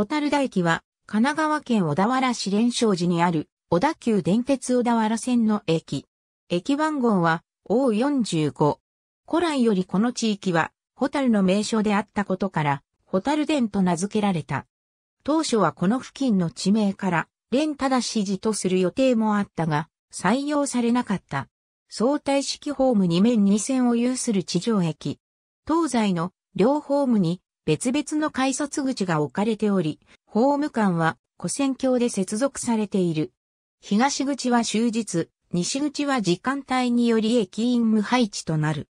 ホタル台駅は、神奈川県小田原市連勝寺にある、小田急電鉄小田原線の駅。駅番号は、O45。古来よりこの地域は、ホタルの名所であったことから、ホタル殿と名付けられた。当初はこの付近の地名から、連正指寺とする予定もあったが、採用されなかった。相対式ホーム2面2線を有する地上駅。東西の両ホームに別々の改札口が置かれており、法務官は古戦橋で接続されている。東口は終日、西口は時間帯により駅員無配置となる。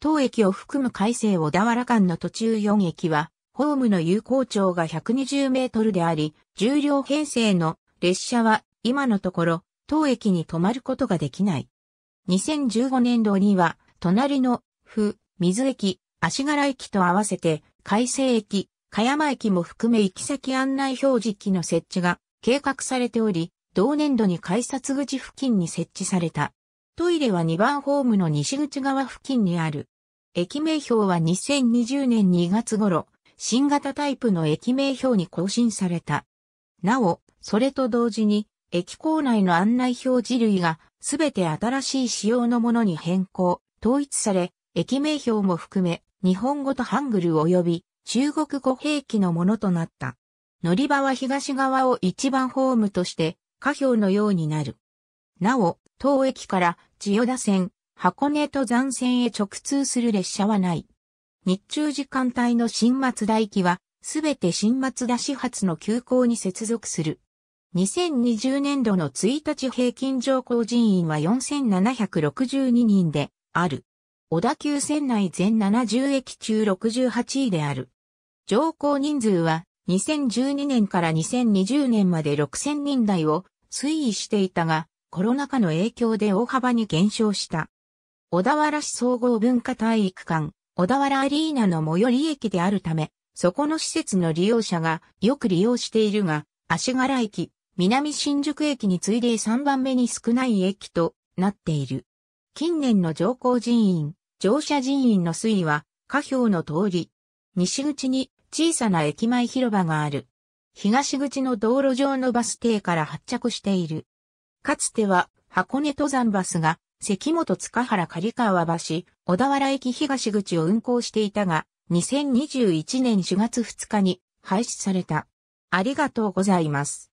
当駅を含む改正小田原間の途中4駅は、ホームの有効長が120メートルであり、重量編成の列車は今のところ当駅に止まることができない。2015年度には、隣の、府、水駅、足柄駅と合わせて海西駅、香山駅も含め行き先案内表示機の設置が計画されており、同年度に改札口付近に設置された。トイレは2番ホームの西口側付近にある。駅名標は2020年2月頃、新型タイプの駅名標に更新された。なお、それと同時に、駅構内の案内表示類がすべて新しい仕様のものに変更、統一され、駅名標も含め、日本語とハングル及び中国語兵器のものとなった。乗り場は東側を一番ホームとして、下表のようになる。なお、当駅から千代田線、箱根と山線へ直通する列車はない。日中時間帯の新松田駅は、すべて新松田始発の急行に接続する。2020年度の1日平均乗降人員は4762人である。小田急線内全70駅中68位である。乗降人数は2012年から2020年まで6000人台を推移していたが、コロナ禍の影響で大幅に減少した。小田原市総合文化体育館、小田原アリーナの最寄り駅であるため、そこの施設の利用者がよく利用しているが、足柄駅、南新宿駅に次いで3番目に少ない駅となっている。近年の乗降人員、乗車人員の推移は、下表の通り。西口に小さな駅前広場がある。東口の道路上のバス停から発着している。かつては、箱根登山バスが、関本塚原刈川橋、小田原駅東口を運行していたが、2021年4月2日に廃止された。ありがとうございます。